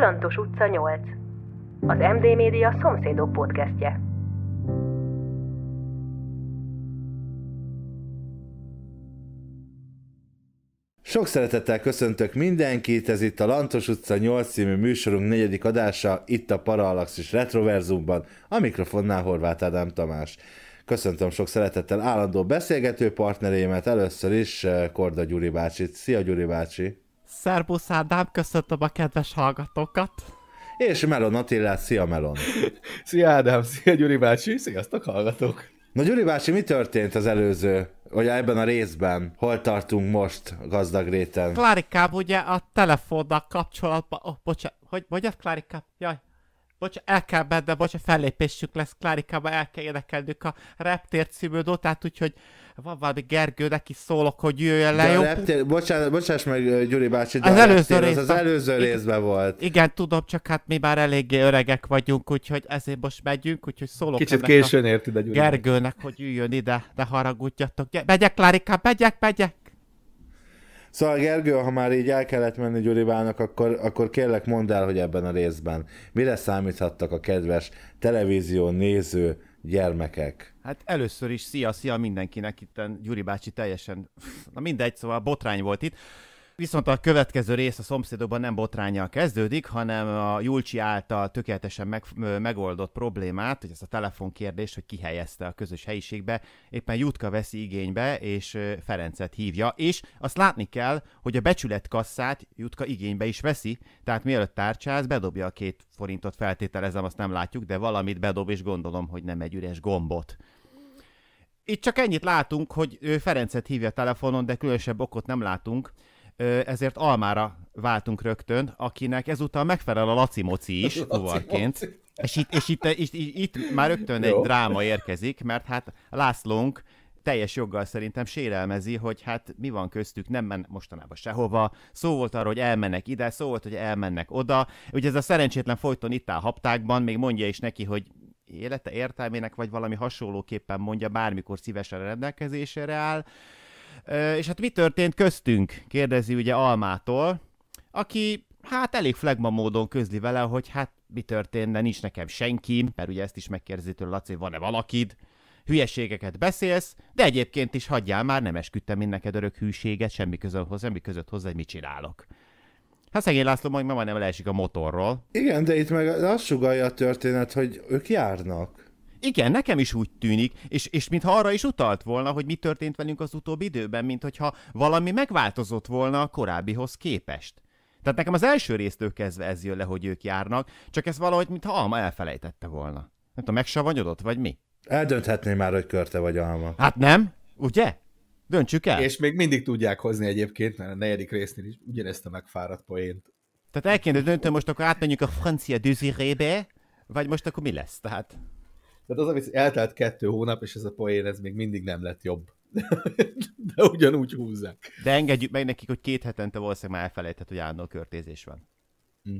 Kalantos utca 8. Az MD Média szomszédok podcastje. Sok szeretettel köszöntök mindenkit, ez itt a Lantos utca 8 című műsorunk negyedik adása, itt a Parallaxis Retroverzumban, a mikrofonnál Horváth Ádám Tamás. Köszöntöm sok szeretettel állandó beszélgető partnerémet, először is eh, Korda Gyuri bácsit. Szia Gyuri bácsi! Szerbusz Ádám, köszöntöm a kedves hallgatókat! És Melon Attila, szia Melon! szia Ádám, szia Gyuri bácsi, sziasztok hallgatók! Na Gyuri bácsi, mi történt az előző, vagy ebben a részben? Hol tartunk most gazdag réten? Klárikám ugye a telefonnal kapcsolatban, oh, bocsánat, hogy mondjad Klárikám? Jaj, Bocs, el kell benne, bocs, a fellépésük lesz Klárikába, el kell énekelnünk a Reptér című dotát, úgyhogy van valami Gergő, neki szólok, hogy jöjjön le, de jó? Reptér, bocsánat, bocsáss meg Gyuri bácsi, de az, előző reptér, részben, az, az előző igen, volt. Igen, tudom, csak hát mi már eléggé öregek vagyunk, úgyhogy ezért most megyünk, úgyhogy szólok Kicsit későn érti, de Gyuri. Gergőnek, hogy jöjjön ide, de haragudjatok. Megyek, Klárikám, megyek, megyek! Szóval Gergő, ha már így el kellett menni Bának, akkor, akkor kérlek mondd el, hogy ebben a részben mire számíthattak a kedves televízió néző gyermekek? Hát először is szia, szia mindenkinek, itt Gyuri bácsi teljesen, na mindegy, szóval botrány volt itt. Viszont a következő rész a szomszédokban nem botrányjal kezdődik, hanem a Julcsi által tökéletesen meg, megoldott problémát, hogy ez a telefonkérdés, hogy kihelyezte a közös helyiségbe, éppen Jutka veszi igénybe, és Ferencet hívja, és azt látni kell, hogy a becsületkasszát Jutka igénybe is veszi, tehát mielőtt tárcsáz, bedobja a két forintot, feltételezem, azt nem látjuk, de valamit bedob, és gondolom, hogy nem egy üres gombot itt csak ennyit látunk, hogy ő Ferencet hívja telefonon, de különösebb okot nem látunk ezért Almára váltunk rögtön, akinek ezúttal megfelel a Laci Moci is, fuvarként. És itt, és itt, itt, itt már rögtön egy dráma érkezik, mert hát Lászlónk teljes joggal szerintem sérelmezi, hogy hát mi van köztük, nem men mostanában sehova. Szó volt arról, hogy elmennek ide, szó volt, hogy elmennek oda. Ugye ez a szerencsétlen folyton itt áll haptákban, még mondja is neki, hogy élete értelmének, vagy valami hasonlóképpen mondja, bármikor szívesen rendelkezésére áll. És hát mi történt köztünk? Kérdezi ugye Almától, aki hát elég flagma módon közli vele, hogy hát mi történt, de nincs nekem senki, mert ugye ezt is megkérdezi tőle Laci, van-e valakid, hülyeségeket beszélsz, de egyébként is hagyjál már, nem esküdtem én neked örök hűséget, semmi között hozzá, semmi között hozzá, hogy mit csinálok. Hát szegény László majd ma majdnem leesik a motorról. Igen, de itt meg azt sugalja a történet, hogy ők járnak. Igen, nekem is úgy tűnik, és, és mintha arra is utalt volna, hogy mi történt velünk az utóbbi időben, mint hogyha valami megváltozott volna a korábbihoz képest. Tehát nekem az első résztől kezdve ez jön le, hogy ők járnak, csak ez valahogy, mintha Alma elfelejtette volna. Nem tudom, megsavanyodott, vagy mi? Eldönthetné már, hogy körte vagy Alma. Hát nem, ugye? Döntsük el. És még mindig tudják hozni egyébként, mert a negyedik résznél is ugyanezt a megfáradt poént. Tehát el kéne döntöm, most akkor átmenjünk a francia dűzirébe, vagy most akkor mi lesz? Tehát... Tehát az, amit eltelt kettő hónap, és ez a poén, ez még mindig nem lett jobb. De ugyanúgy húzzák. De engedjük meg nekik, hogy két hetente valószínűleg már elfelejtett, hogy állandó körtézés van. Mm.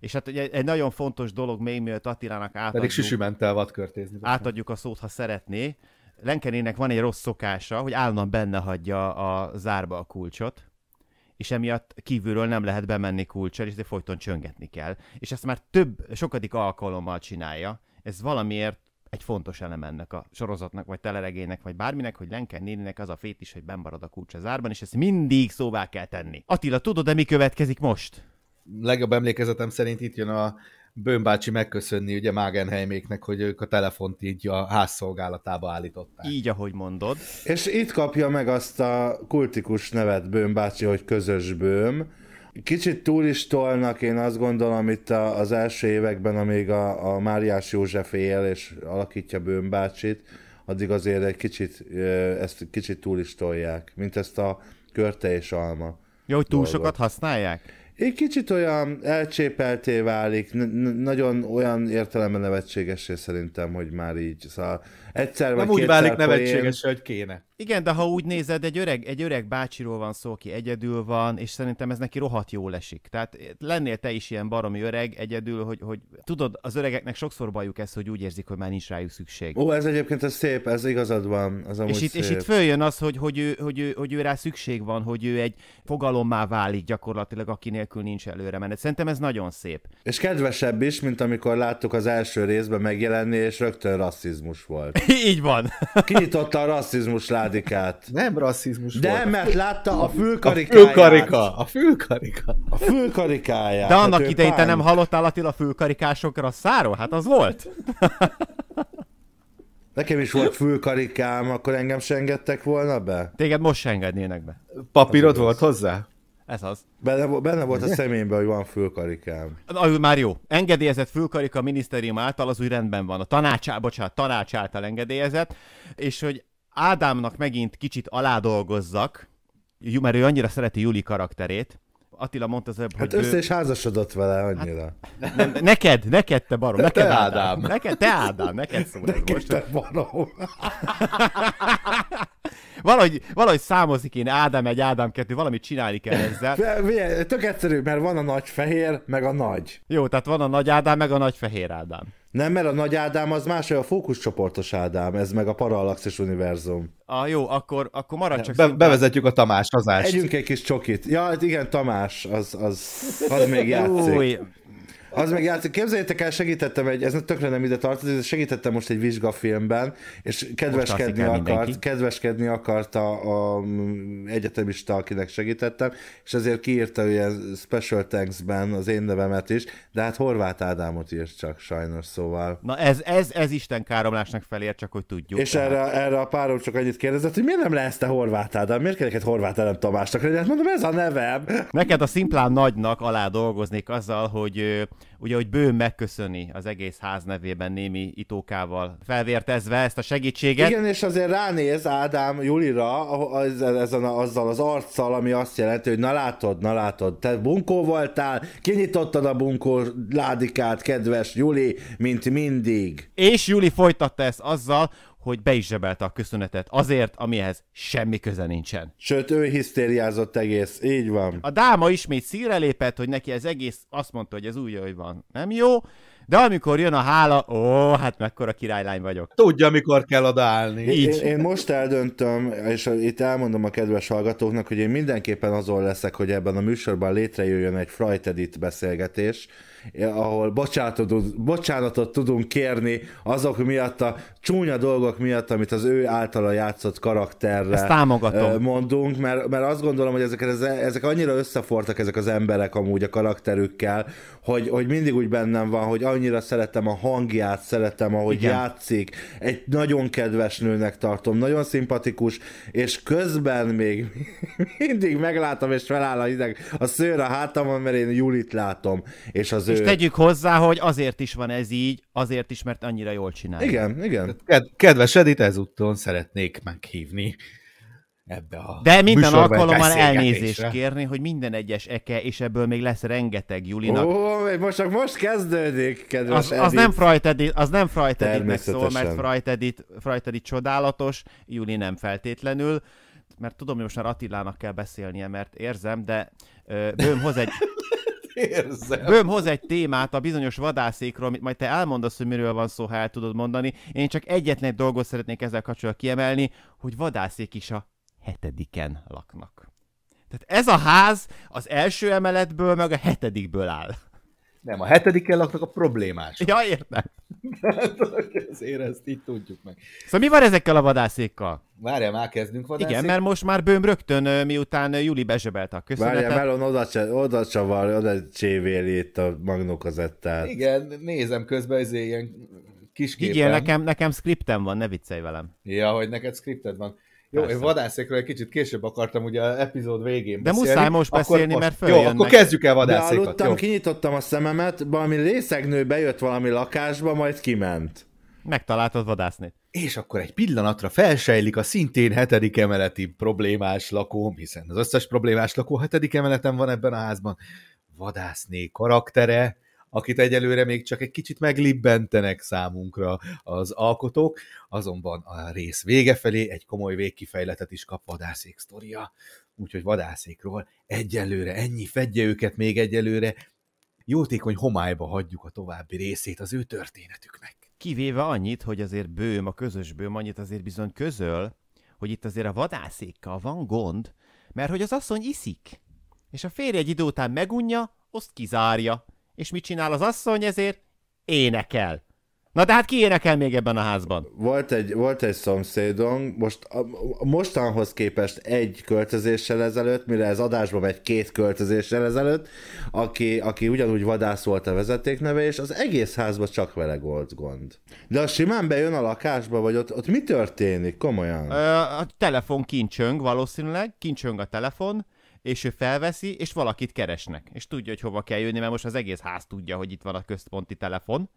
És hát egy, egy nagyon fontos dolog még, mielőtt Attilának átadjuk... Pedig ment el vadkörtézni. Átadjuk a szót, ha szeretné. Lenkenének van egy rossz szokása, hogy állandóan benne hagyja a zárba a kulcsot, és emiatt kívülről nem lehet bemenni kulcsal, és de folyton csöngetni kell. És ezt már több, sokadik alkalommal csinálja. Ez valamiért egy fontos elem ennek a sorozatnak, vagy teleregének vagy bárminek, hogy Lenken néninek az a fét is, hogy benmarad a kulcs az zárban, és ezt mindig szóvá kell tenni. Attila, tudod, de mi következik most? Legjobb emlékezetem szerint itt jön a Bőmbácsi megköszönni ugye Magenheiméknek, hogy ők a telefont így a házszolgálatába állították. Így, ahogy mondod. És itt kapja meg azt a kultikus nevet Bőmbácsi, hogy közös bőm, Kicsit túl is tolnak én azt gondolom itt a, az első években, amíg a, a Máriás József él és alakítja Bőn bácsit, addig azért egy kicsit, ezt kicsit túl is tolják, mint ezt a körte és alma. Jó, hogy túl dolgot. sokat használják? Egy kicsit olyan elcsépelté válik, n- nagyon olyan értelemben nevetségesé szerintem, hogy már így. Szóval egyszer vagy Nem úgy válik nevetséges, hogy kéne. Igen, de ha úgy nézed, egy öreg, egy öreg bácsiról van szó, aki egyedül van, és szerintem ez neki rohadt jól esik. Tehát lennél te is ilyen baromi öreg egyedül, hogy, hogy tudod, az öregeknek sokszor bajuk ez, hogy úgy érzik, hogy már nincs rájuk szükség. Ó, ez egyébként ez szép, ez igazad van. Ez és, itt, szép. és itt följön az, hogy, hogy, ő, hogy, ő, hogy ő rá szükség van, hogy ő egy fogalommá válik gyakorlatilag, aki nélkül nincs előre menet. Szerintem ez nagyon szép. És kedvesebb is, mint amikor láttuk az első részben megjelenni, és rögtön rasszizmus volt. Így van. Kinyitotta a rasszizmus ládikát. Nem rasszizmus De volt. mert látta a fülkarikáját. A fülkarika. A fülkarika. A fülkarikáját. De annak hát idején te nem hallottál Attila fülkarikásokra rasszáról? Hát az volt. Nekem is volt fülkarikám, akkor engem se engedtek volna be? Téged most se engednének be. Papírod volt hozzá? Ez az. Benne, benne volt a személyben, hogy van fülkarikám. Na, már jó. Engedélyezett fülkarika a minisztérium által, az úgy rendben van. A tanács, bocsánat, tanács által engedélyezett, és hogy Ádámnak megint kicsit aládolgozzak, mert ő annyira szereti Juli karakterét, Attila mondta az előbb, hát hogy össze ő... is házasodott vele annyira. Hát, nem, neked, neked te barom, te, neked te Ádám. Ádám. Neked, te Ádám, neked szól neked most. te barom. valahogy, valahogy számozik én Ádám egy, Ádám kettő, valamit csinálni kell ezzel. Tök egyszerű, mert van a nagy fehér, meg a nagy. Jó, tehát van a nagy Ádám, meg a nagy fehér Ádám. Nem, mert a Nagy Ádám az más, a fókuszcsoportos Ádám, ez meg a Parallaxis univerzum. Ah, jó, akkor, akkor marad csak... Be, bevezetjük a Tamás hazást. Együnk egy kis csokit. Ja, hát igen, Tamás, az, az, az még játszik. Új, az meg játszik. Képzeljétek el, segítettem egy, ez tökre nem ide tartozik, segítettem most egy vizsgafilmben, és kedveskedni akart, mindenki. kedveskedni akart a, a, mm, egyetemista, akinek segítettem, és ezért kiírta ilyen Special Thanks-ben az én nevemet is, de hát Horváth Ádámot írt csak sajnos, szóval. Na ez, ez, ez Isten káromlásnak felér, csak hogy tudjuk. És erre, erre a párom csak annyit kérdezett, hogy miért nem lesz te Horváth Ádám, miért kell neked Horváth Ádám Tamásnak lenni? Hát mondom, ez a nevem. Neked a szimplán nagynak alá dolgoznék azzal, hogy ugye, hogy bőn megköszöni az egész ház nevében némi itókával felvértezve ezt a segítséget. Igen, és azért ránéz Ádám Julira ezzel, ezzel, azzal az arccal, ami azt jelenti, hogy na látod, na látod, te bunkó voltál, kinyitottad a bunkó ládikát, kedves Juli, mint mindig. És Juli folytatta ezt azzal, hogy be is zsebelte a köszönetet azért, amihez semmi köze nincsen. Sőt, ő hisztériázott egész, így van. A dáma ismét szírelépett, hogy neki ez egész, azt mondta, hogy ez úgy, hogy van. Nem jó, de amikor jön a hála, ó, hát mekkora királylány vagyok. Tudja, mikor kell odaállni. Így. Én, én most eldöntöm, és itt elmondom a kedves hallgatóknak, hogy én mindenképpen azon leszek, hogy ebben a műsorban létrejöjjön egy Freitedit beszélgetés, ahol bocsánatot, bocsánatot tudunk kérni azok miatt a csúnya dolgok miatt, amit az ő általa játszott karakterre mondunk, mert, mert azt gondolom, hogy ezek, e, ezek annyira összefortak ezek az emberek amúgy a karakterükkel, hogy, hogy mindig úgy bennem van, hogy annyira szeretem a hangját, szeretem, ahogy Igen. játszik. Egy nagyon kedves nőnek tartom, nagyon szimpatikus, és közben még mindig meglátom, és feláll a hideg a szőr a hátamon, mert én Julit látom. És, az és ő... tegyük hozzá, hogy azért is van ez így, azért is, mert annyira jól csinálja. Igen, igen. Kedves Edit, ezúttal szeretnék meghívni ebbe a De minden alkalommal elnézést kérni, hogy minden egyes eke, és ebből még lesz rengeteg Julinak. Ó, most csak most kezdődik, kedves az, Edith. az nem Frajt Edit, az nem szól, mert Frajt Edit, Edit csodálatos, Juli nem feltétlenül, mert tudom, hogy most már Attilának kell beszélnie, mert érzem, de ö, bőm hoz egy... érzem. Bőm hoz egy témát a bizonyos vadászékról, amit majd te elmondasz, hogy miről van szó, ha el tudod mondani. Én csak egyetlen egy dolgot szeretnék ezzel kapcsolatban kiemelni, hogy vadászék is a hetediken laknak. Tehát ez a ház az első emeletből, meg a hetedikből áll. Nem, a hetediken laknak a problémás. Ja, értem. Ezért ezt így tudjuk meg. Szóval mi van ezekkel a vadászékkal? Várjál, már kezdünk vadászni. Igen, mert most már bőm rögtön, miután Juli bezsebelt a köszönetet. Várjál, Melon oda, oda csavar, oda csévél itt a magnokazettát. Igen, nézem közben, ez ilyen kis Igen, nekem, nekem skriptem van, ne viccelj velem. Ja, hogy neked skripted van. Jó, Persze. én vadászékről egy kicsit később akartam ugye az epizód végén De beszélni. muszáj most akkor beszélni, most... mert följönnek. Jó, akkor kezdjük el vadászékot. Bealudtam, jó. kinyitottam a szememet, valami részegnő bejött valami lakásba, majd kiment. Megtaláltad vadászni. És akkor egy pillanatra felsejlik a szintén hetedik emeleti problémás lakóm, hiszen az összes problémás lakó hetedik emeleten van ebben a házban. Vadászné karaktere, akit egyelőre még csak egy kicsit meglibbentenek számunkra az alkotók, azonban a rész vége felé egy komoly végkifejletet is kap vadászék sztoria, úgyhogy vadászékról egyelőre ennyi, fedje őket még egyelőre, jótékony homályba hagyjuk a további részét az ő történetüknek. Kivéve annyit, hogy azért bőm, a közös bőm annyit azért bizony közöl, hogy itt azért a vadászékkal van gond, mert hogy az asszony iszik, és a férje egy idő után megunja, azt kizárja és mit csinál az asszony ezért? Énekel. Na de hát ki énekel még ebben a házban? Volt egy, volt egy szomszédom, most a, a mostanhoz képest egy költözéssel ezelőtt, mire ez adásba megy két költözéssel ezelőtt, aki, aki ugyanúgy vadász volt a neve, és az egész házban csak vele volt gond. De a simán bejön a lakásba, vagy ott, ott mi történik komolyan? Ö, a telefon kincsöng valószínűleg, kincsöng a telefon, és ő felveszi, és valakit keresnek, és tudja, hogy hova kell jönni, mert most az egész ház tudja, hogy itt van a központi telefon,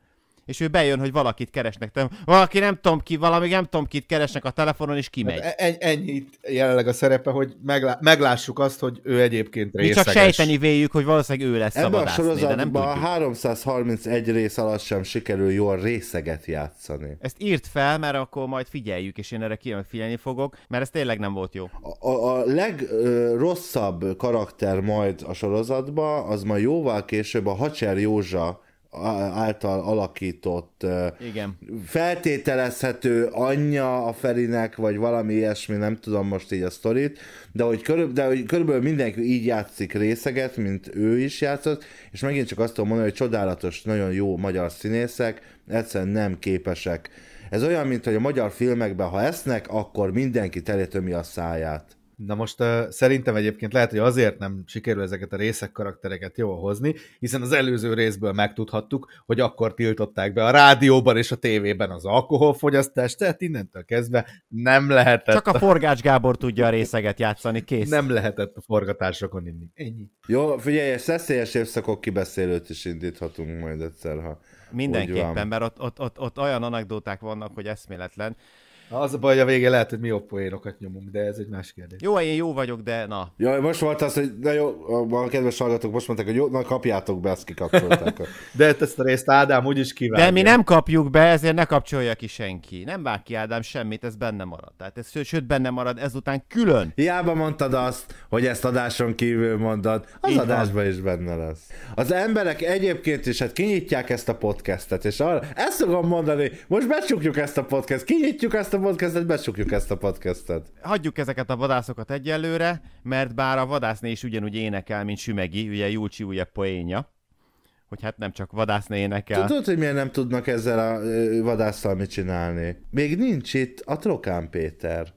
és ő bejön, hogy valakit keresnek. Te, valaki nem tudom ki, valami nem tudom kit keresnek a telefonon, és kimegy. Hát en, ennyi jelenleg a szerepe, hogy meglá, meglássuk azt, hogy ő egyébként részeges. Mi csak sejteni véljük, hogy valószínűleg ő lesz Ebben a sorozatban de nem tudjuk. a 331 rész alatt sem sikerül jól részeget játszani. Ezt írt fel, mert akkor majd figyeljük, és én erre kijön figyelni fogok, mert ez tényleg nem volt jó. A, a legrosszabb karakter majd a sorozatban, az majd jóval később a Hacser Józsa által alakított Igen. feltételezhető anyja a Ferinek, vagy valami ilyesmi, nem tudom most így a sztorit, de hogy, körül, de hogy körülbelül mindenki így játszik részeget, mint ő is játszott, és megint csak azt tudom mondani, hogy csodálatos, nagyon jó magyar színészek, egyszerűen nem képesek. Ez olyan, mint hogy a magyar filmekben, ha esznek, akkor mindenki telétömi a száját. Na most uh, szerintem egyébként lehet, hogy azért nem sikerül ezeket a részek karaktereket jól hozni, hiszen az előző részből megtudhattuk, hogy akkor tiltották be a rádióban és a tévében az alkoholfogyasztást, tehát innentől kezdve nem lehetett... Csak a Forgács Gábor tudja a részeget játszani, kész. Nem lehetett a forgatásokon inni. Ennyi. Jó, figyelj, szeszélyes évszakok kibeszélőt is indíthatunk majd egyszer, ha Mindenképpen, mert ott, ott, ott, ott olyan anekdóták vannak, hogy eszméletlen. Az a baj, hogy a végén lehet, hogy mi jobb poénokat nyomunk, de ez egy más kérdés. Jó, én jó vagyok, de na. Ja, most volt az, hogy na jó, a kedves hallgatók most mondták, hogy jó, na kapjátok be, ezt kikapcsolták. de ezt a részt Ádám úgyis kívánja. De mi nem kapjuk be, ezért ne kapcsolja ki senki. Nem vág ki Ádám semmit, ez benne marad. Tehát ez, sőt, benne marad ezután külön. Hiába mondtad azt, hogy ezt adáson kívül mondod, az Így adásban van. is benne lesz. Az emberek egyébként is hát kinyitják ezt a podcastet, és arra, ezt tudom mondani, most becsukjuk ezt a podcast, kinyitjuk ezt a a podcastet, becsukjuk ezt a podcastet. Hagyjuk ezeket a vadászokat egyelőre, mert bár a vadászné is ugyanúgy énekel, mint Sümegi, ugye Júlcsi újja poénja, hogy hát nem csak vadászné énekel. Tudod, hogy miért nem tudnak ezzel a vadásszal mit csinálni? Még nincs itt a Trokán Péter,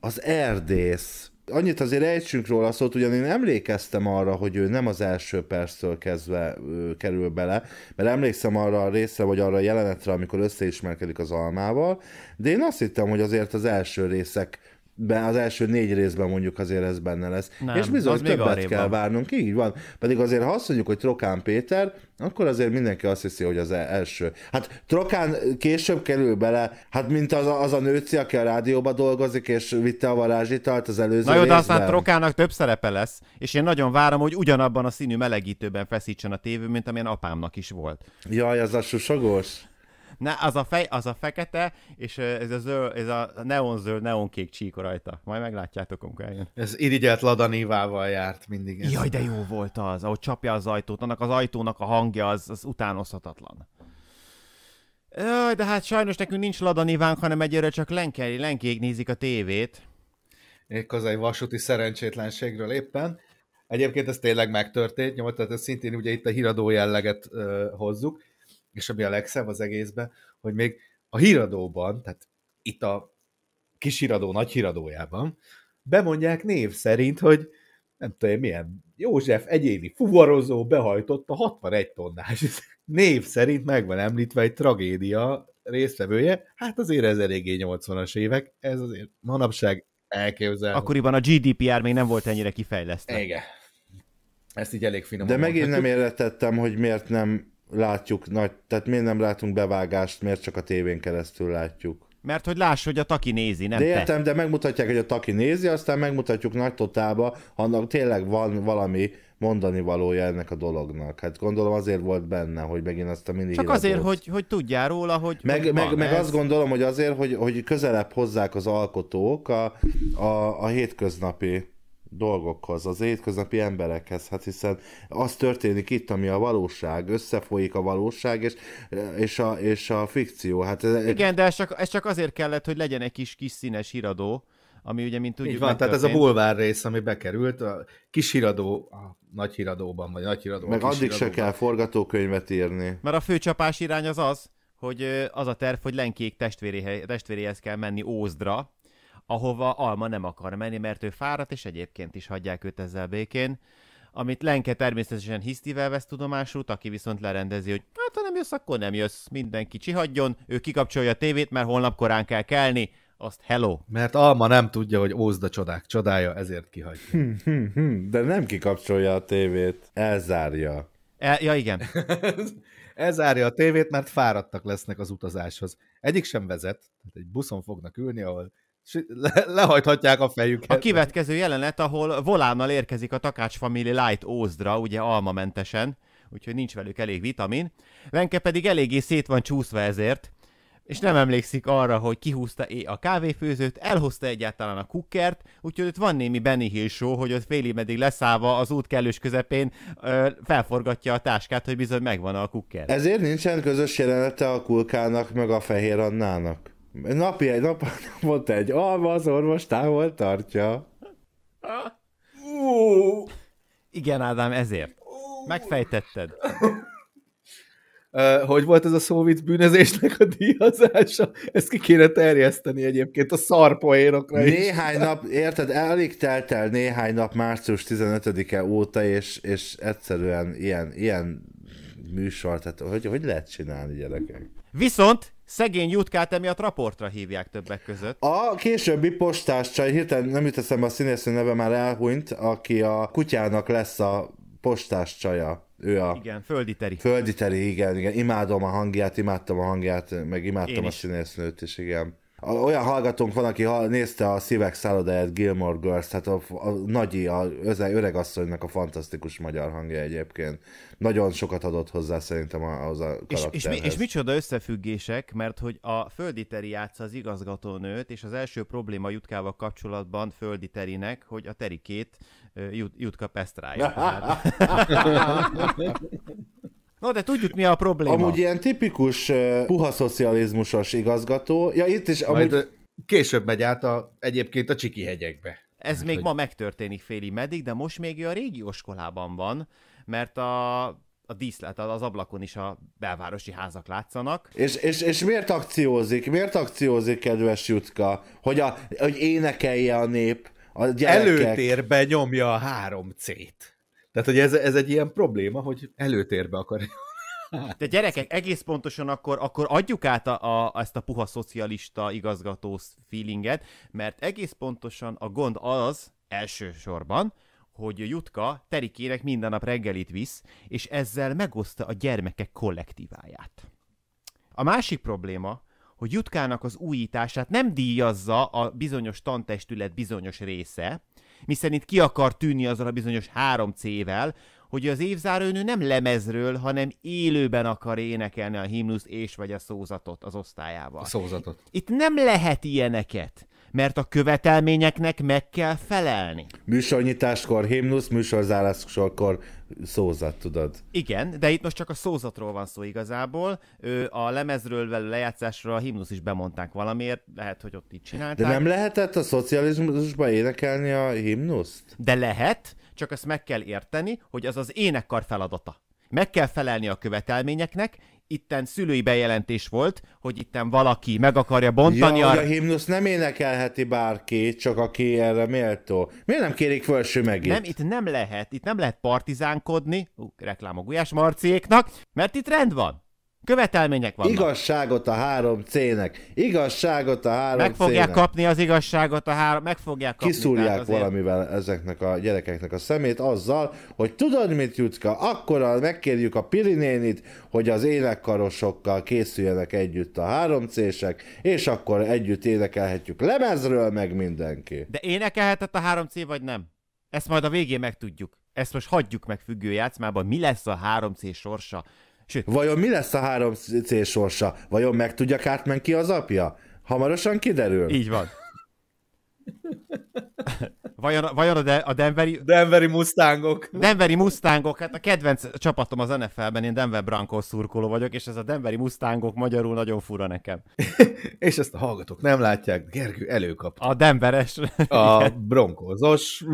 az erdész, Annyit azért ejtsünk róla szót, szóval ugyan én emlékeztem arra, hogy ő nem az első perctől kezdve ő, kerül bele, mert emlékszem arra a részre, vagy arra a jelenetre, amikor összeismerkedik az almával, de én azt hittem, hogy azért az első részek az első négy részben mondjuk azért ez benne lesz. Nem, és bizony az többet még kell várnunk, így van. Pedig azért, ha azt mondjuk, hogy Trokán Péter, akkor azért mindenki azt hiszi, hogy az e- első. Hát Trokán később kerül bele, hát mint az a, az a nőci, aki a rádióba dolgozik, és vitte a varázsitalt az előző Na jó, de aztán Trokának több szerepe lesz, és én nagyon várom, hogy ugyanabban a színű melegítőben feszítsen a tévő, mint amilyen apámnak is volt. Jaj, az a susogós? Ne, az, a fej, az a fekete, és ez a, zöld, ez a neonzöld, neonkék csík rajta. Majd meglátjátok, amikor eljön. Ez irigyelt ladanívával járt mindig. Ez. Jaj, de jó volt az, ahogy csapja az ajtót. Annak az ajtónak a hangja az, az utánozhatatlan. Jaj, de hát sajnos nekünk nincs ladanívánk, hanem egyre csak lenkeli, lenkék nézik a tévét. az egy vasúti szerencsétlenségről éppen. Egyébként ez tényleg megtörtént, nyomott, tehát ez szintén ugye itt a híradó jelleget ö, hozzuk és ami a legszebb az egészben, hogy még a híradóban, tehát itt a kis híradó nagy híradójában, bemondják név szerint, hogy nem tudom milyen, József egyéni fuvarozó behajtotta a 61 tonnás. Név szerint meg van említve egy tragédia résztvevője, hát azért ez eléggé 80-as évek, ez azért manapság elképzel. Akkoriban a GDPR még nem volt ennyire kifejlesztve. Igen. Ezt így elég finom. De megint én nem értettem, hogy miért nem látjuk nagy, tehát miért nem látunk bevágást, miért csak a tévén keresztül látjuk. Mert hogy láss, hogy a taki nézi, nem de értem, te. de megmutatják, hogy a taki nézi, aztán megmutatjuk nagy totába, annak tényleg van valami mondani valója ennek a dolognak. Hát gondolom azért volt benne, hogy megint azt a mini Csak azért, hogy, hogy tudjál róla, hogy Meg, hogy meg, meg azt gondolom, hogy azért, hogy, hogy közelebb hozzák az alkotók a, a, a hétköznapi dolgokhoz, az étköznapi emberekhez, hát hiszen az történik itt, ami a valóság, összefolyik a valóság és, és, a, és a fikció. Hát ez, Igen, de ez csak, ez csak azért kellett, hogy legyen egy kis, kis színes híradó, ami ugye, mint tudjuk, Így van, tehát ez a bulvár rész, ami bekerült, a kis híradó, a nagy híradóban, vagy a nagy híradóban. Meg addig híradóban. se kell forgatókönyvet írni. Mert a főcsapás irány az az, hogy az a terv, hogy Lenkék testvéréhez kell menni Ózdra, ahova Alma nem akar menni, mert ő fáradt, és egyébként is hagyják őt ezzel békén. Amit Lenke természetesen hisztivel vesz tudomásul, aki viszont lerendezi, hogy hát ha nem jössz, akkor nem jössz, mindenki csihagyjon, ő kikapcsolja a tévét, mert holnap korán kell kelni, azt hello. Mert Alma nem tudja, hogy ózda csodák csodája, ezért kihagyja. Hm, hm, hm, de nem kikapcsolja a tévét, elzárja. E, ja, igen. elzárja a tévét, mert fáradtak lesznek az utazáshoz. Egyik sem vezet, egy buszon fognak ülni, ahol és le- lehajthatják a fejüket. A következő jelenet, ahol volánnal érkezik a Takács Family Light Ózdra, ugye almamentesen, úgyhogy nincs velük elég vitamin. Venke pedig eléggé szét van csúszva ezért, és nem emlékszik arra, hogy kihúzta é a kávéfőzőt, elhozta egyáltalán a kukkert, úgyhogy ott van némi Benny Hill show, hogy ott félig meddig leszállva az út kellős közepén ö, felforgatja a táskát, hogy bizony megvan a kukker. Ezért nincsen közös jelenete a kulkának meg a fehér annának. Napi egy nap, volt egy alma, az orvos távol tartja. Igen, Ádám, ezért. Megfejtetted. hogy volt ez a szóvic bűnözésnek a díjazása? Ezt ki kéne terjeszteni egyébként a szarpoénokra is. Néhány nap, érted, elég telt el néhány nap március 15-e óta, és, és egyszerűen ilyen, ilyen műsor, tehát hogy, hogy lehet csinálni gyerekek? Viszont Szegény Jutkát emiatt raportra hívják többek között. A későbbi postás csaj, hirtelen nem jut eszembe a színésző neve, már elhunyt, aki a kutyának lesz a postás csaja. Ő a... Igen, földi teri. Földi teri, igen, igen. Imádom a hangját, imádtam a hangját, meg imádtam Én a is. színésznőt is, igen. Olyan hallgatónk van, aki nézte a Szívek szállodáját Gilmore Girls, tehát a, a nagyi, a öze, öreg asszonynak a fantasztikus magyar hangja egyébként. Nagyon sokat adott hozzá szerintem ahhoz a karakterhez. És, és, mi, és micsoda összefüggések, mert hogy a Földi Teri játsza az igazgatónőt, és az első probléma Jutkával kapcsolatban Földi Terinek, hogy a Terikét Jut, Jutka pesztrája. No, de tudjuk, mi a probléma. Amúgy ilyen tipikus uh, puha szocializmusos igazgató. Ja, itt is amúgy... Majd eh, később megy át a, egyébként a Csiki hegyekbe. Ez hát, még hogy... ma megtörténik féli meddig, de most még ő a régióskolában van, mert a a díszlet, hát az ablakon is a belvárosi házak látszanak. És, és, és miért akciózik? Miért akciózik, kedves Jutka? Hogy, a, hogy énekelje a nép, a gyerekek. Előtérbe nyomja a három C-t. Tehát, hogy ez, ez egy ilyen probléma, hogy előtérbe akar de gyerekek, egész pontosan akkor, akkor adjuk át a, a, ezt a puha szocialista igazgató feelinget, mert egész pontosan a gond az elsősorban, hogy Jutka Terikének minden nap reggelit visz, és ezzel megoszta a gyermekek kollektíváját. A másik probléma, hogy Jutkának az újítását nem díjazza a bizonyos tantestület bizonyos része, miszerint ki akar tűnni azzal a bizonyos 3C-vel, hogy az évzárőnő nem lemezről, hanem élőben akar énekelni a himnusz és vagy a szózatot az osztályával. A szózatot. Itt nem lehet ilyeneket mert a követelményeknek meg kell felelni. Műsornyitáskor himnusz, műsorzáráskor szózat, tudod. Igen, de itt most csak a szózatról van szó igazából. Ő a lemezről velő lejátszásra a himnusz is bemondták valamiért, lehet, hogy ott így csinálták. De nem lehetett a szocializmusba énekelni a himnuszt? De lehet, csak azt meg kell érteni, hogy az az énekkar feladata. Meg kell felelni a követelményeknek, itten szülői bejelentés volt, hogy itten valaki meg akarja bontani. Ja, a... a himnusz nem énekelheti bárki, csak aki erre méltó. Miért nem kérik felső meg Nem, itt nem lehet, itt nem lehet partizánkodni, uh, reklámogújás marciéknak, mert itt rend van. Követelmények vannak. Igazságot a három C-nek. Igazságot a három Meg fogják kapni az igazságot a három, meg fogják kapni. Kiszúrják azért... valamivel ezeknek a gyerekeknek a szemét azzal, hogy tudod mit Jutka, akkor megkérjük a Pirinénit, hogy az énekkarosokkal készüljenek együtt a három C-sek, és akkor együtt énekelhetjük lemezről meg mindenki. De énekelhetett a három C vagy nem? Ezt majd a végén megtudjuk. Ezt most hagyjuk meg függő játszmában, mi lesz a 3C sorsa Sőt. Vajon mi lesz a három C sorsa? Vajon meg tudja Cartman ki az apja? Hamarosan kiderül. Így van. Vajon, vajon a, de, a Denveri... Denveri Mustangok. Denveri Mustangok, hát a kedvenc csapatom az NFL-ben, én Denver Broncos szurkoló vagyok, és ez a Denveri Mustangok magyarul nagyon fura nekem. és ezt a hallgatók nem látják, Gergő előkap. A Denveres. a bronkozos.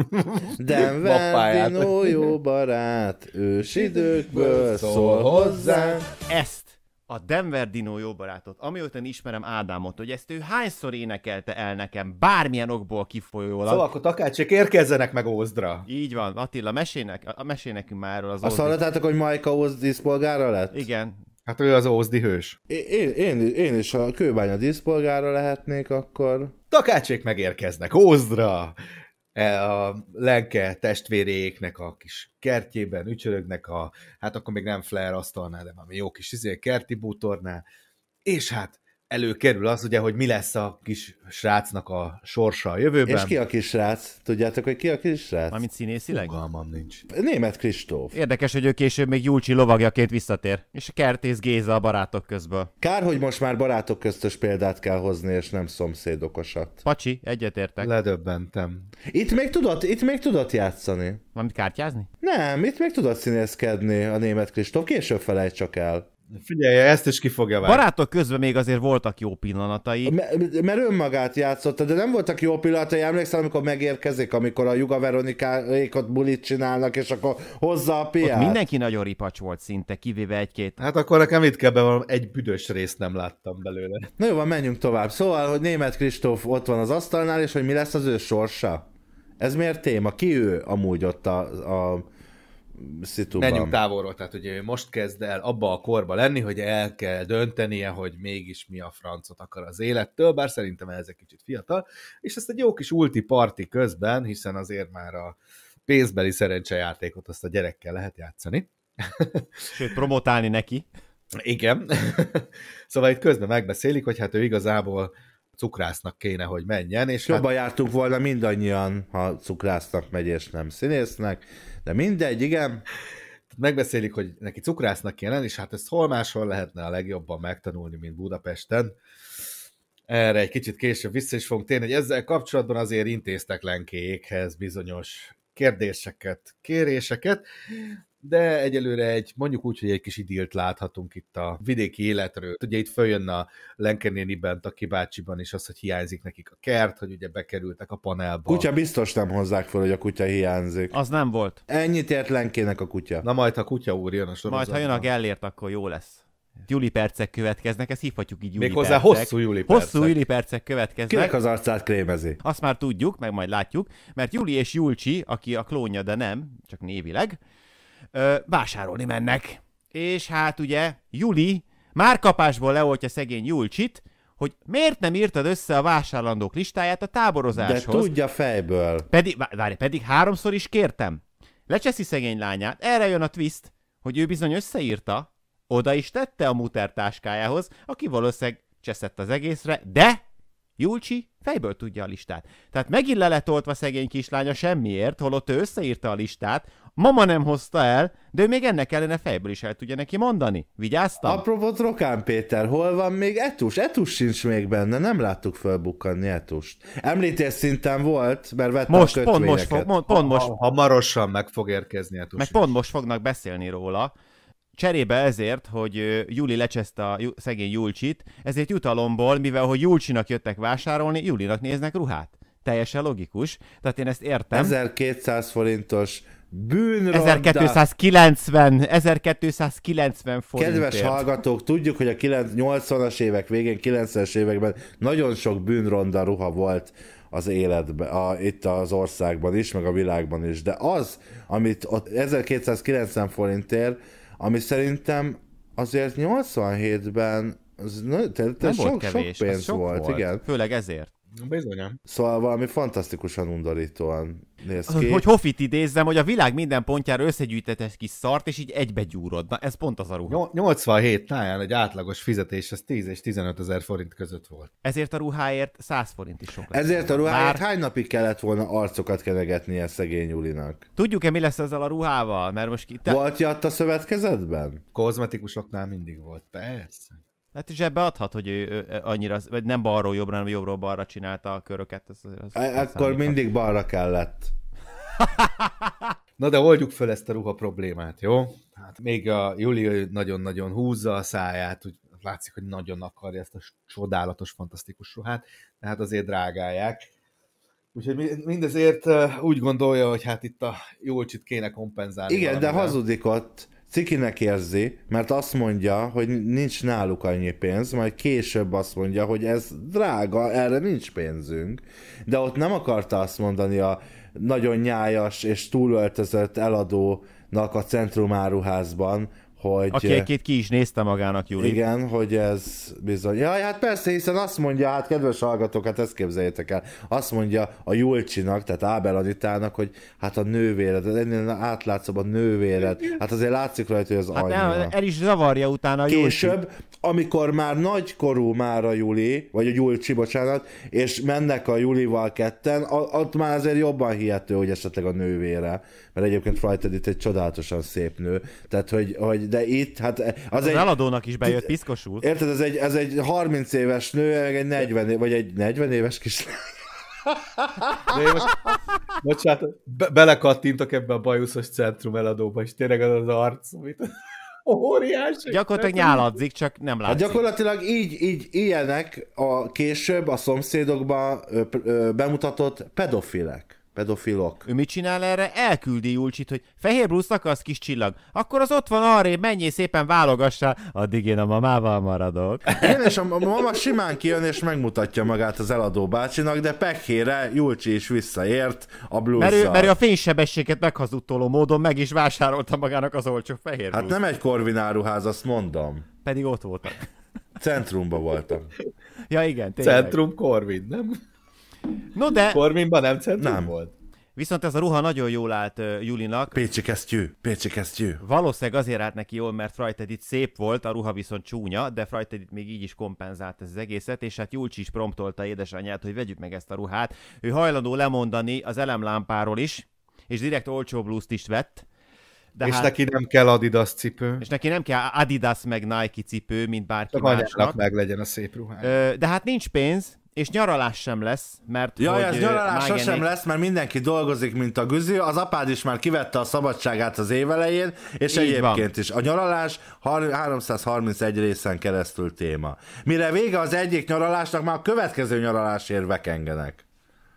Denver, Dino, jó barát, ősidőkből szól hozzá. Ezt a Denver Dino jó barátot, amióta én ismerem Ádámot, hogy ezt ő hányszor énekelte el nekem, bármilyen okból kifolyólag. Szóval akkor takácsik érkezzenek meg Ózdra. Így van, Attila, mesének, mesél nekünk már erről az Azt hallottátok, hogy Majka Ózdi díszpolgára lett? Igen. Hát ő az Ózdi hős. Én, én, én is, ha a kőbánya díszpolgára lehetnék, akkor... Takácsék megérkeznek Ózdra! E, a lelke, testvéréknek a kis kertjében ücsörögnek a, hát akkor még nem Flair asztalnál, de valami jó kis izé, kerti bútornál, és hát előkerül az ugye, hogy mi lesz a kis srácnak a sorsa a jövőben. És ki a kis srác? Tudjátok, hogy ki a kis srác? Mármint színészileg? Fogalmam nincs. Német Kristóf. Érdekes, hogy ő később még Júlcsi lovagjaként visszatér. És Kertész Géza a barátok közből. Kár, hogy most már barátok köztös példát kell hozni, és nem szomszédokosat. Pacsi, egyetértek. Ledöbbentem. Itt még tudott, itt még tudott játszani. Valamit kártyázni? Nem, itt még tudod színészkedni a német Kristóf. Később felejt csak el. Figyelj, ezt is ki fogja vágni. Barátok közben még azért voltak jó pillanatai. M- mert önmagát játszotta, de nem voltak jó pillanatai. Emlékszel, amikor megérkezik, amikor a Juga Veronikáékot bulit csinálnak, és akkor hozza a piát. Ott mindenki nagyon ripacs volt szinte, kivéve egy-két. Hát akkor nekem itt kell bevallom, egy büdös részt nem láttam belőle. Na jó, van, menjünk tovább. Szóval, hogy német Kristóf ott van az asztalnál, és hogy mi lesz az ő sorsa? Ez miért téma? Ki ő amúgy ott a, a szituban. Menjünk távolról, tehát hogy most kezd el abba a korba lenni, hogy el kell döntenie, hogy mégis mi a francot akar az élettől, bár szerintem ez egy kicsit fiatal, és ezt egy jó kis ulti parti közben, hiszen azért már a pénzbeli szerencsejátékot azt a gyerekkel lehet játszani. Sőt, promotálni neki. Igen. szóval itt közben megbeszélik, hogy hát ő igazából cukrásznak kéne, hogy menjen. És Jobban hát... jártuk volna mindannyian, ha cukrásznak megy, és nem színésznek, de mindegy, igen. Megbeszélik, hogy neki cukrásznak kéne, és hát ezt hol máshol lehetne a legjobban megtanulni, mint Budapesten. Erre egy kicsit később vissza is fogunk térni, hogy ezzel kapcsolatban azért intéztek lenkékhez bizonyos kérdéseket, kéréseket de egyelőre egy, mondjuk úgy, hogy egy kis idilt láthatunk itt a vidéki életről. Ugye itt följön a lenkenéni bent a kibácsiban is az, hogy hiányzik nekik a kert, hogy ugye bekerültek a panelba. Kutya biztos nem hozzák fel, hogy a kutya hiányzik. Az nem volt. Ennyit ért Lenkének a kutya. Na majd, ha kutya úr jön a sorozatban. Majd, ha jön a Gellért, akkor jó lesz. Juli percek következnek, ezt hívhatjuk így Juli Méghozzá percek. hosszú Juli percek. Hosszú Juli percek következnek. Kinek az arcát krémezi? Azt már tudjuk, meg majd látjuk, mert Juli és Julcsi, aki a klónja, de nem, csak névileg, vásárolni mennek. És hát ugye Juli már kapásból leoltja szegény Julcsit, hogy miért nem írtad össze a vásárlandók listáját a táborozáshoz. De tudja fejből. Pedig, várj, pedig háromszor is kértem. Lecseszi szegény lányát, erre jön a twist, hogy ő bizony összeírta, oda is tette a muter táskájához, aki valószínűleg cseszett az egészre, de Julcsi fejből tudja a listát. Tehát megint leletoltva szegény kislánya semmiért, holott ő összeírta a listát, mama nem hozta el, de ő még ennek ellene fejből is el tudja neki mondani. Vigyáztam? Apropó trokán Péter, hol van még Etus? Etus sincs még benne, nem láttuk fölbukkanni Etust. Említés szinten volt, mert vettem most, a pont most, fog, pont, pont most. Hamarosan meg fog érkezni Etus. Meg is. pont most fognak beszélni róla. Cserébe ezért, hogy Juli lecseszte a szegény Julcsit, ezért jutalomból, mivel hogy Julcsinak jöttek vásárolni, Julinak néznek ruhát teljesen logikus. Tehát én ezt értem. 1200 forintos Bűnronda. 1290, 1290 forint. Kedves hallgatók, tudjuk, hogy a 80-as évek végén, 90-es években nagyon sok bűnronda ruha volt az életben, a, itt az országban is, meg a világban is, de az, amit ott 1290 forintért, ami szerintem azért 87-ben az, na, te, te nem sok, volt kevés, sok pénz sok volt, volt, igen. Főleg ezért. Bizonyan. Szóval valami fantasztikusan undorítóan néz ki. Hogy Hofit idézzem, hogy a világ minden pontjára összegyűjtett egy kis szart, és így egybe gyúrod. Na, ez pont az a ruha. 87 táján egy átlagos fizetés az 10 és 15 ezer forint között volt. Ezért a ruháért 100 forint is sok lesz. Ezért a ruháért Már... hány napig kellett volna arcokat a szegény Julinak? Tudjuk-e, mi lesz ezzel a ruhával? Mert most ki... Te... Volt jatt a szövetkezetben? Kozmetikusoknál mindig volt, persze. Hát ebbe adhat, hogy ő, annyira, vagy nem balról jobbra, hanem jobbról balra csinálta a köröket. Ez, ez, ez Akkor számít. mindig balra kellett. Na de oldjuk fel ezt a ruha problémát, jó? Hát még a Júli nagyon-nagyon húzza a száját, úgy látszik, hogy nagyon akarja ezt a csodálatos, fantasztikus ruhát, de hát azért drágálják. Úgyhogy mindezért úgy gondolja, hogy hát itt a Júlcsit kéne kompenzálni. Igen, valamivel. de hazudik ott cikinek érzi, mert azt mondja, hogy nincs náluk annyi pénz, majd később azt mondja, hogy ez drága, erre nincs pénzünk. De ott nem akarta azt mondani a nagyon nyájas és túlöltözött eladónak a centrumáruházban, hogy... Aki eh, egy-két ki is nézte magának, Júli. Igen, hogy ez bizony. Ja, hát persze, hiszen azt mondja, hát kedves hallgatók, hát ezt képzeljétek el, azt mondja a Julcsinak, tehát Ábel Anitának, hogy hát a nővéred, ennél átlátszóbb a nővéred, hát azért látszik rajta, hogy az hát anyja. Hát el is zavarja utána a Később, Julcsi. amikor már nagykorú már a Juli, vagy a Julcsi, bocsánat, és mennek a Julival ketten, ott már azért jobban hihető, hogy esetleg a nővére, mert egyébként Fright egy csodálatosan szép nő, tehát hogy, hogy de itt, hát az, az egy... eladónak is bejött, piszkosul. Érted, ez egy, ez egy 30 éves nő, meg egy 40 éves, vagy egy 40 éves kis De most, bocsánat, be- belekattintok ebbe a bajuszos centrum eladóba, és tényleg az az arc, amit óriási. Gyakorlatilag nyáladzik, csak nem hát látszik. Hát gyakorlatilag így, így ilyenek a később a szomszédokban bemutatott pedofilek pedofilok. Ő mit csinál erre? Elküldi Julcsit, hogy fehér bruszt akarsz kis csillag? Akkor az ott van arré, mennyi szépen válogassa, addig én a mamával maradok. Én és a mama simán kijön és megmutatja magát az eladó bácsinak, de pekhére Julcsi is visszaért a blúzzal. Mert ő, mert ő a fénysebességet meghazudtoló módon meg is vásárolta magának az olcsó fehér Hát nem egy korvináruház, azt mondom. Pedig ott voltak. Centrumba voltam. Ja igen, tényleg. Centrum Corvin, nem? No de... Korminban nem centrum nem. volt? Viszont ez a ruha nagyon jól állt uh, Julinak. Pécsi kesztyű, Pécsi kesztyű. Valószínűleg azért állt neki jól, mert itt szép volt, a ruha viszont csúnya, de itt még így is kompenzált ez az egészet, és hát Julcsi is promptolta édesanyját, hogy vegyük meg ezt a ruhát. Ő hajlandó lemondani az elemlámpáról is, és direkt olcsó blúzt is vett. De és hát, neki nem kell Adidas cipő. És neki nem kell Adidas meg Nike cipő, mint bárki Csak másnak. meg legyen a szép ruhája. De hát nincs pénz, és nyaralás sem lesz, mert Ja, hogy ez nyaralás Mágenék... sem lesz, mert mindenki dolgozik, mint a güzi, Az apád is már kivette a szabadságát az évelején, és Így egyébként van. is. A nyaralás 331 részen keresztül téma. Mire vége az egyik nyaralásnak, már a következő nyaralásért engenek.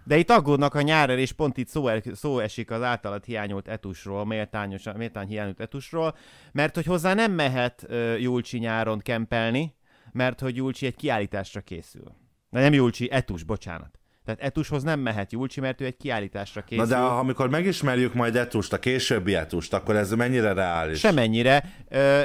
De itt aggódnak a nyárra és pont itt szó, szó esik az általat hiányolt etusról, méltányos, méltány hiányolt etusról, mert hogy hozzá nem mehet uh, Júlcsi nyáron kempelni, mert hogy Júlcsi egy kiállításra készül. Na nem Julcsi, Etus, bocsánat. Tehát Etushoz nem mehet Julcsi, mert ő egy kiállításra készül. Na de amikor megismerjük majd Etust, a későbbi Etust, akkor ez mennyire reális? Semennyire.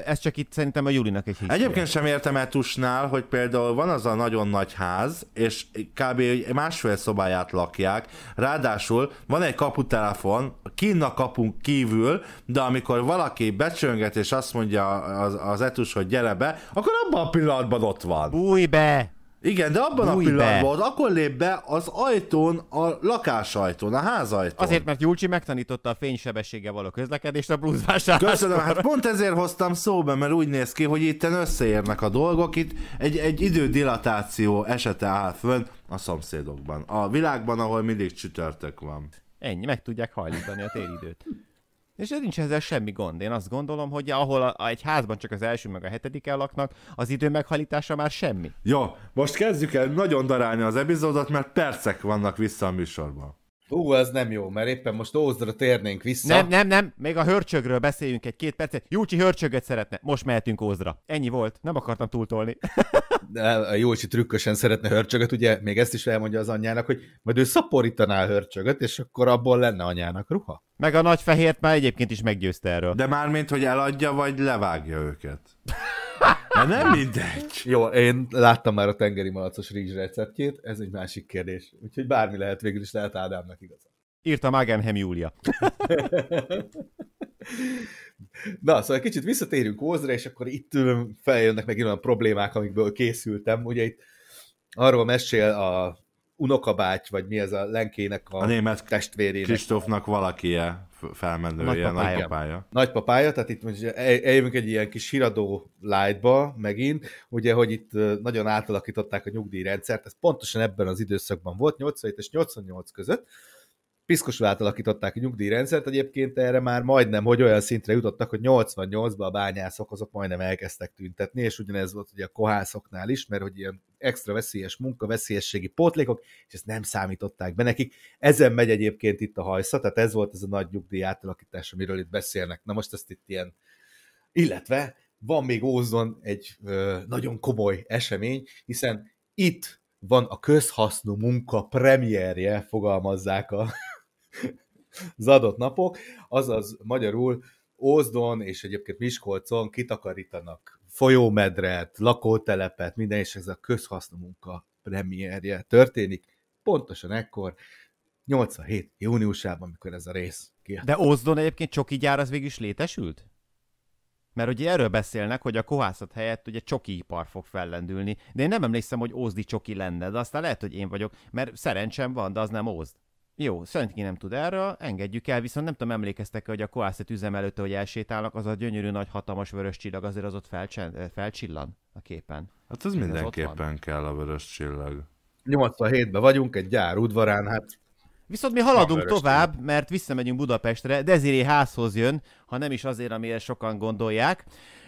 Ez csak itt szerintem a Julinak egy hiszi. Egyébként sem értem Etusnál, hogy például van az a nagyon nagy ház, és kb. másfél szobáját lakják. Ráadásul van egy kaputelefon, kinn a kapunk kívül, de amikor valaki becsönget és azt mondja az, az Etus, hogy gyere be, akkor abban a pillanatban ott van. Új be! Igen, de abban Bújj a pillanatban, be. akkor lép be az ajtón, a lakásajtón, a házajtón. Azért, mert Júlcsi megtanította a fénysebessége való közlekedést a blúzvásárláskor. Köszönöm, hát pont ezért hoztam szóba, mert úgy néz ki, hogy itten összeérnek a dolgok, itt egy, egy idődilatáció esete áll fönn a szomszédokban. A világban, ahol mindig csütörtök van. Ennyi, meg tudják hajlítani a téridőt. És ez nincs ezzel semmi gond. Én azt gondolom, hogy ahol a, a, egy házban csak az első meg a hetedik laknak, az idő meghalítása már semmi. Jó, most kezdjük el nagyon darálni az epizódot, mert percek vannak vissza a műsorban. Ú, ez nem jó, mert éppen most Ózdra térnénk vissza. Nem, nem, nem, még a hörcsögről beszéljünk egy-két percet. Júcsi hörcsöget szeretne, most mehetünk Ózdra. Ennyi volt, nem akartam túltolni. De a Jócsi trükkösen szeretne hörcsöget, ugye még ezt is elmondja az anyjának, hogy majd ő szaporítaná a hörcsöget, és akkor abból lenne anyának ruha. Meg a nagy fehért már egyébként is meggyőzte erről. De mármint, hogy eladja, vagy levágja őket. De nem mindegy. Jó, én láttam már a tengeri malacos rizs receptjét, ez egy másik kérdés. Úgyhogy bármi lehet, végül is lehet Ádámnak igaza. Írta Magenhem Júlia. Na, szóval kicsit visszatérünk Ózra, és akkor itt feljönnek meg olyan problémák, amikből készültem. Ugye itt arról mesél a unokabáty, vagy mi ez a Lenkének a, a német testvérének. Kristófnak valakie felmenője, nagypapája. nagypapája. Nagypapája, tehát itt most eljövünk egy ilyen kis híradó lightba megint, ugye, hogy itt nagyon átalakították a nyugdíjrendszert, ez pontosan ebben az időszakban volt, 87 és 88 között, piszkosul átalakították a nyugdíjrendszert, egyébként erre már majdnem, hogy olyan szintre jutottak, hogy 88-ban a bányászok azok majdnem elkezdtek tüntetni, és ugyanez volt ugye a kohászoknál is, mert hogy ilyen extra veszélyes munka, veszélyességi pótlékok, és ezt nem számították be nekik. Ezen megy egyébként itt a hajszat, tehát ez volt ez a nagy nyugdíj átalakítás, amiről itt beszélnek. Na most ezt itt ilyen, illetve van még Ózon egy ö, nagyon komoly esemény, hiszen itt van a közhasznú munka premierje, fogalmazzák a az adott napok, azaz magyarul Ózdon és egyébként Miskolcon kitakarítanak folyómedret, lakótelepet, minden, és ez a közhasznú munka premierje történik. Pontosan ekkor, 87. júniusában, amikor ez a rész kiadott. De Ózdon egyébként csoki gyár az végül is létesült? Mert ugye erről beszélnek, hogy a kohászat helyett ugye csoki ipar fog fellendülni, de én nem emlékszem, hogy Ózdi csoki lenne, de aztán lehet, hogy én vagyok, mert szerencsem van, de az nem Ózd. Jó, Szöntki nem tud erről, engedjük el, viszont nem tudom, emlékeztek hogy a koászet üzem előtt, hogy elsétálnak, az a gyönyörű nagy hatalmas vörös csillag azért az ott felcsen, eh, felcsillan a képen. Hát ez mindenképpen kell a vörös csillag. 87-ben vagyunk, egy gyár udvarán, hát Viszont mi haladunk tovább, mert visszamegyünk Budapestre, Deziré házhoz jön, ha nem is azért, amire sokan gondolják,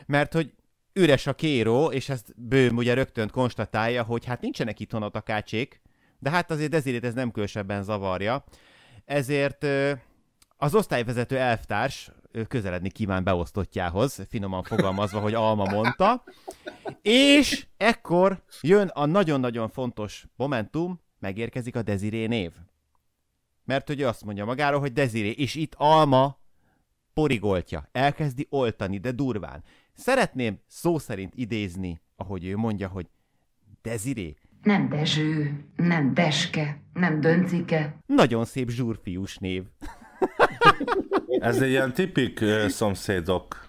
mert hogy üres a kéró, és ezt bőm ugye rögtön konstatálja, hogy hát nincsenek itthon a takácsék, de hát azért Dezirét ez nem különösebben zavarja. Ezért az osztályvezető elvtárs közeledni kíván beosztottjához, finoman fogalmazva, hogy Alma mondta, és ekkor jön a nagyon-nagyon fontos momentum, megérkezik a Deziré név. Mert hogy azt mondja magáról, hogy Deziré, és itt Alma porigoltja, elkezdi oltani, de durván. Szeretném szó szerint idézni, ahogy ő mondja, hogy Deziré, nem Dezső, nem Deske, nem Döncike. Nagyon szép zsúrfiús név. Ez egy ilyen tipik szomszédok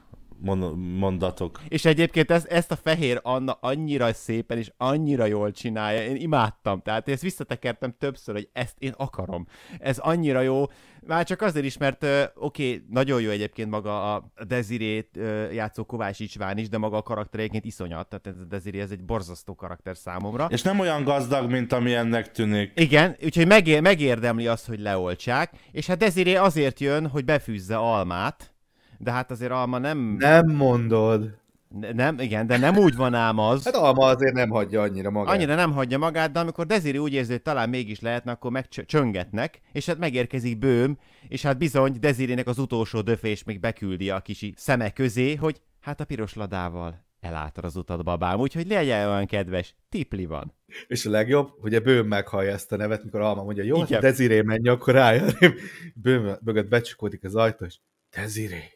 mondatok. És egyébként ezt, ezt a fehér Anna annyira szépen és annyira jól csinálja, én imádtam, tehát én ezt visszatekertem többször, hogy ezt én akarom. Ez annyira jó, már csak azért is, mert oké, okay, nagyon jó egyébként maga a Dezirét játszó Kovács Icsván is, de maga a karakter egyébként iszonyat, tehát ez a Deziré ez egy borzasztó karakter számomra. És nem olyan gazdag, mint amilyennek tűnik. Igen, úgyhogy megér, megérdemli azt, hogy leoltsák, és hát Deziré azért jön, hogy befűzze almát, de hát azért Alma nem... Nem mondod. Nem, igen, de nem úgy van ám az. Hát Alma azért nem hagyja annyira magát. Annyira nem hagyja magát, de amikor Deziri úgy érzi, hogy talán mégis lehetne, akkor megcsöngetnek, és hát megérkezik bőm, és hát bizony Dezirinek az utolsó döfés még beküldi a kisi szeme közé, hogy hát a piros ladával elátar az utat babám, úgyhogy legyen olyan kedves, tipli van. És a legjobb, hogy a bőm meghallja ezt a nevet, mikor Alma mondja, jó, Igen. Deziré menj, akkor rájön. Bőm mögött becsukódik az ajtó, és Deziré,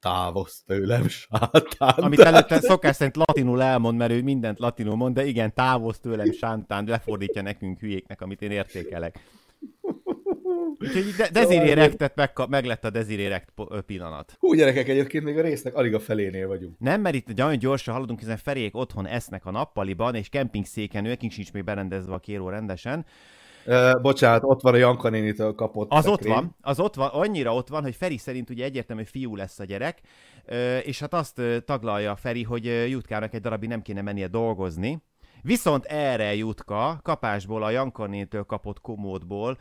távoz tőlem, sátán. Amit előtte szokás szerint latinul elmond, mert ő mindent latinul mond, de igen, távoz tőlem, sántán, lefordítja nekünk hülyéknek, amit én értékelek. Úgyhogy de- szóval Desiree meg, meg lett a dezirérekt pillanat. Hú, gyerekek, egyébként még a résznek alig a felénél vagyunk. Nem, mert itt nagyon gyorsan haladunk, hiszen Ferék otthon esznek a nappaliban, és kempingszéken, nekünk sincs még berendezve a kéró rendesen. Uh, bocsánat, ott van a Janka nénitől kapott. Az ott van, az ott van, annyira ott van, hogy Feri szerint ugye egyértelmű fiú lesz a gyerek, és hát azt taglalja Feri, hogy Jutkának egy darabig nem kéne mennie dolgozni, Viszont erre Jutka kapásból a Jankanétől kapott komódból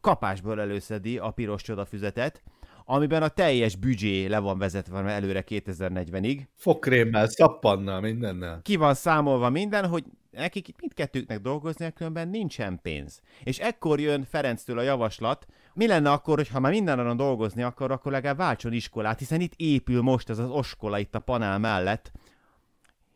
kapásból előszedi a piros csodafüzetet, amiben a teljes büdzsé le van vezetve előre 2040-ig. Fokrémmel, szappannal, mindennel. Ki van számolva minden, hogy nekik itt mindkettőknek dolgozni, különben nincsen pénz. És ekkor jön Ferenctől a javaslat, mi lenne akkor, hogy ha már arra dolgozni akar, akkor legalább váltson iskolát, hiszen itt épül most ez az oskola itt a panel mellett.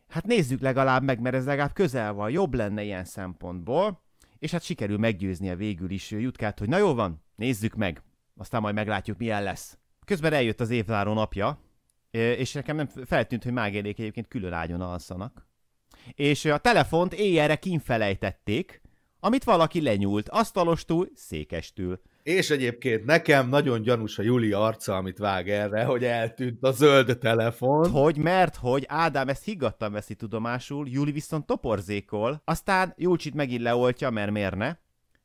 Hát nézzük legalább meg, mert ez legalább közel van, jobb lenne ilyen szempontból. És hát sikerül meggyőzni a végül is Jutkát, hogy na jó van, nézzük meg aztán majd meglátjuk, milyen lesz. Közben eljött az évzáró napja, és nekem nem feltűnt, hogy mágélék egyébként külön ágyon alszanak. És a telefont éjjelre kinfelejtették, amit valaki lenyúlt, asztalostul, székestül. És egyébként nekem nagyon gyanús a Juli arca, amit vág erre, hogy eltűnt a zöld telefon. Hogy mert, hogy Ádám ezt higgadtan veszi tudomásul, Juli viszont toporzékol, aztán Júlcsit megint leoltja, mert miért ne?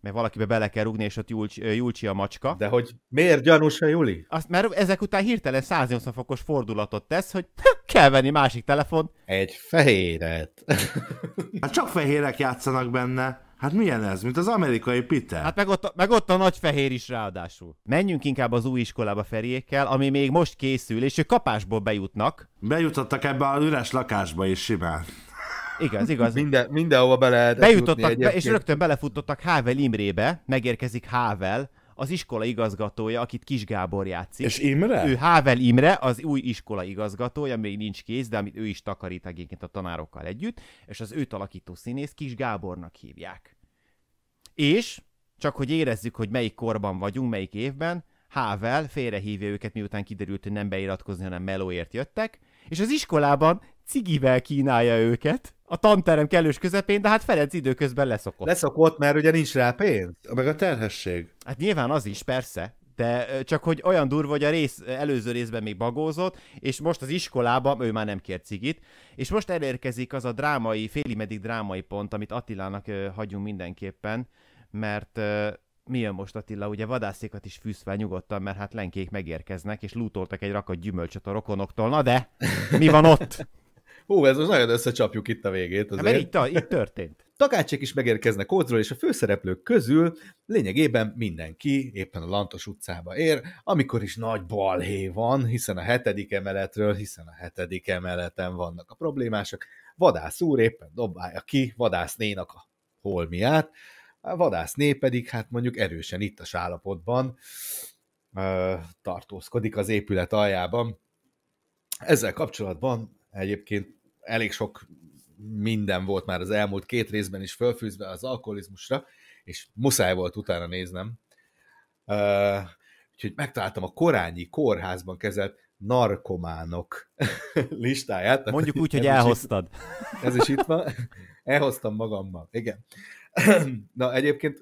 mert valakibe bele kell rúgni, és ott Julcsi, Julcsi a macska. De hogy miért gyanús a Juli? Azt, mert ezek után hirtelen 180 fokos fordulatot tesz, hogy kell venni másik telefon. Egy fehéret. hát csak fehérek játszanak benne. Hát milyen ez, mint az amerikai Peter? Hát meg ott, meg ott a nagy fehér is ráadásul. Menjünk inkább az új iskolába Feriékkel, ami még most készül, és ők kapásból bejutnak. Bejutottak ebbe a üres lakásba is simán. Igaz, igaz. Minden, mindenhova be lehet Bejutottak, be, és rögtön belefutottak Hável Imrébe, megérkezik Hável, az iskola igazgatója, akit Kis Gábor játszik. És Imre? Ő Hável Imre, az új iskola igazgatója, még nincs kész, de amit ő is takarít egyébként a tanárokkal együtt, és az őt alakító színész Kis Gábornak hívják. És, csak hogy érezzük, hogy melyik korban vagyunk, melyik évben, Hável félrehívja őket, miután kiderült, hogy nem beiratkozni, hanem melóért jöttek, és az iskolában cigivel kínálja őket, a tanterem kellős közepén, de hát Ferenc időközben leszokott. Leszokott, mert ugye nincs rá pénz. Meg a terhesség. Hát nyilván az is, persze. De csak hogy olyan durva, hogy a rész, előző részben még bagózott, és most az iskolában, ő már nem kér cigit, és most elérkezik az a drámai, meddig drámai pont, amit Attilának hagyunk mindenképpen, mert mi jön most Attila, ugye vadászékat is fűzve nyugodtan, mert hát lenkék megérkeznek, és lútoltak egy rakat gyümölcsöt a rokonoktól, na de, mi van ott? Hú, ez most nagyon összecsapjuk itt a végét. Azért. Mert itt, a, itt történt. Takácsék is megérkeznek Ódról, és a főszereplők közül lényegében mindenki éppen a Lantos utcába ér, amikor is nagy balhé van, hiszen a hetedik emeletről, hiszen a hetedik emeleten vannak a problémások. Vadász úr éppen dobálja ki vadásznénak a holmiát, a vadászné pedig hát mondjuk erősen itt a állapotban ö, tartózkodik az épület aljában. Ezzel kapcsolatban egyébként elég sok minden volt már az elmúlt két részben is fölfűzve az alkoholizmusra, és muszáj volt utána néznem. Uh, úgyhogy megtaláltam a korányi kórházban kezelt narkománok listáját. Mondjuk úgy, hogy elhoztad. Itt, ez is itt van. Elhoztam magammal, igen. Na egyébként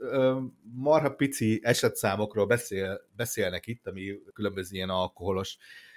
marha pici esetszámokról beszél, beszélnek itt, ami különböző ilyen alkoholos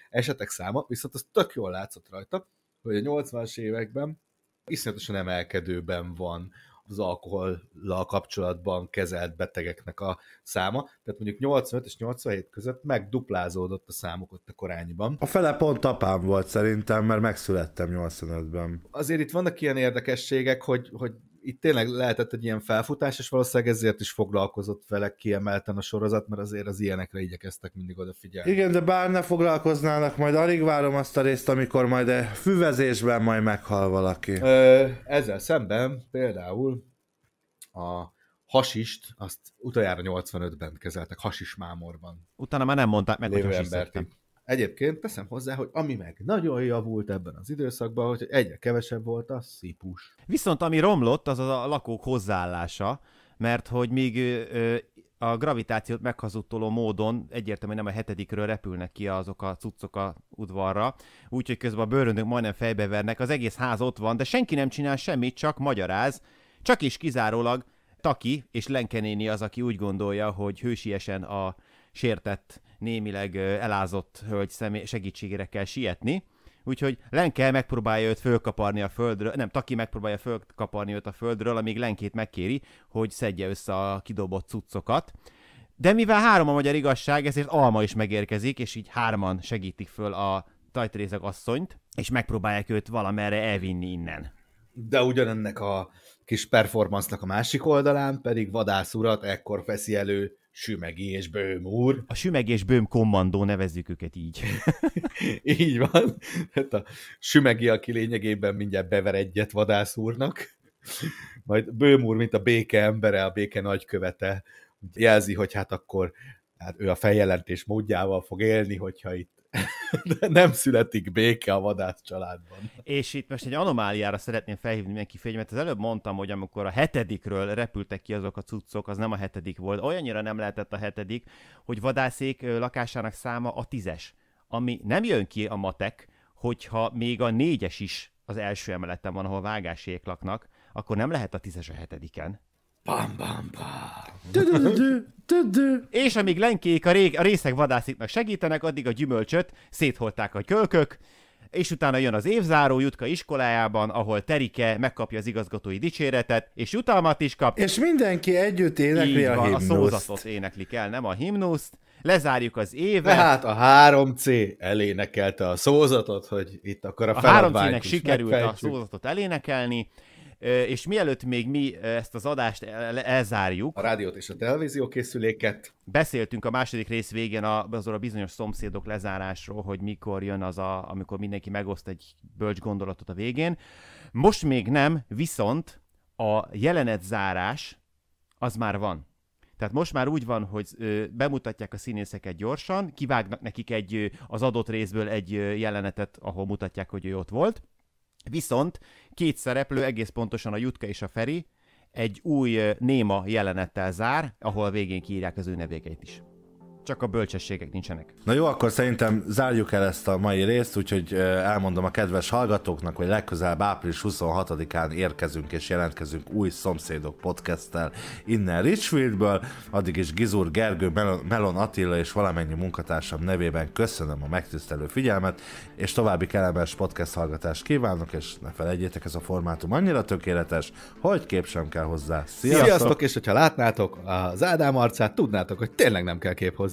esetek száma, viszont az tök jól látszott rajta, hogy a 80-as években iszonyatosan emelkedőben van az alkohollal kapcsolatban kezelt betegeknek a száma. Tehát mondjuk 85 és 87 között megduplázódott a számuk ott a korányban. A fele pont apám volt szerintem, mert megszülettem 85-ben. Azért itt vannak ilyen érdekességek, hogy, hogy itt tényleg lehetett egy ilyen felfutás, és valószínűleg ezért is foglalkozott vele kiemelten a sorozat, mert azért az ilyenekre igyekeztek mindig odafigyelni. Igen, de bár ne foglalkoznának, majd alig várom azt a részt, amikor majd a füvezésben majd meghal valaki. Ö, ezzel szemben például a hasist, azt utoljára 85-ben kezeltek, hasis mámorban. Utána már nem mondták meg, hogy embert. Egyébként teszem hozzá, hogy ami meg nagyon javult ebben az időszakban, hogy egyre kevesebb volt a szípus. Viszont ami romlott, az a lakók hozzáállása, mert hogy még a gravitációt meghazudtoló módon egyértelműen nem a hetedikről repülnek ki azok a cuccok a udvarra, úgyhogy közben a bőrönök majdnem fejbevernek, az egész ház ott van, de senki nem csinál semmit, csak magyaráz, csak is kizárólag Taki és Lenkenéni az, aki úgy gondolja, hogy hősiesen a sértett némileg elázott hölgy személy segítségére kell sietni. Úgyhogy Lenke megpróbálja őt fölkaparni a földről, nem, Taki megpróbálja fölkaparni őt a földről, amíg Lenkét megkéri, hogy szedje össze a kidobott cuccokat. De mivel három a magyar igazság, ezért Alma is megérkezik, és így hárman segítik föl a tajtrészek asszonyt, és megpróbálják őt valamerre elvinni innen. De ugyanennek a kis performance a másik oldalán pedig vadász urat ekkor feszi elő Sümegi és Bőm úr. A Sümegi és Bőm kommandó, nevezzük őket így. így van. Hát a Sümegi, aki lényegében mindjárt bever egyet vadász úrnak, majd Bőm úr, mint a béke embere, a béke nagykövete, jelzi, hogy hát akkor hát ő a feljelentés módjával fog élni, hogyha itt de nem születik béke a vadász családban. És itt most egy anomáliára szeretném felhívni mindenki figyelmet. Az előbb mondtam, hogy amikor a hetedikről repültek ki azok a cuccok, az nem a hetedik volt. Olyannyira nem lehetett a hetedik, hogy vadászék lakásának száma a tízes, ami nem jön ki a matek, hogyha még a négyes is az első emeleten van, ahol vágásék laknak, akkor nem lehet a tízes a hetediken. Bam, bam, bam. És amíg lenkék a, rég, a részek vadásziknak segítenek, addig a gyümölcsöt szétholták a kölkök, és utána jön az évzáró Jutka iskolájában, ahol Terike megkapja az igazgatói dicséretet, és jutalmat is kap. És mindenki együtt énekli Így a van, himnuszt. a szózatot éneklik el, nem a himnuszt. Lezárjuk az évet. Tehát a 3C elénekelte a szózatot, hogy itt akkor a A 3C-nek sikerült a szózatot elénekelni, és mielőtt még mi ezt az adást el- elzárjuk... A rádiót és a televízió készüléket. Beszéltünk a második rész végén a, azról a bizonyos szomszédok lezárásról, hogy mikor jön az, a, amikor mindenki megoszt egy bölcs gondolatot a végén. Most még nem, viszont a jelenetzárás az már van. Tehát most már úgy van, hogy bemutatják a színészeket gyorsan, kivágnak nekik egy az adott részből egy jelenetet, ahol mutatják, hogy ő ott volt, Viszont két szereplő, egész pontosan a Jutka és a Feri, egy új néma jelenettel zár, ahol végén kiírják az ő nevékeit is csak a bölcsességek nincsenek. Na jó, akkor szerintem zárjuk el ezt a mai részt, úgyhogy elmondom a kedves hallgatóknak, hogy legközelebb április 26-án érkezünk és jelentkezünk új Szomszédok podcasttel innen Richfieldből. Addig is Gizur Gergő, Melon Attila és valamennyi munkatársam nevében köszönöm a megtisztelő figyelmet, és további kellemes podcast hallgatást kívánok, és ne felejtjétek, ez a formátum annyira tökéletes, hogy kép sem kell hozzá. Sziasztok! Sziasztok és hogyha látnátok az Ádám arcát, tudnátok, hogy tényleg nem kell kép hozzá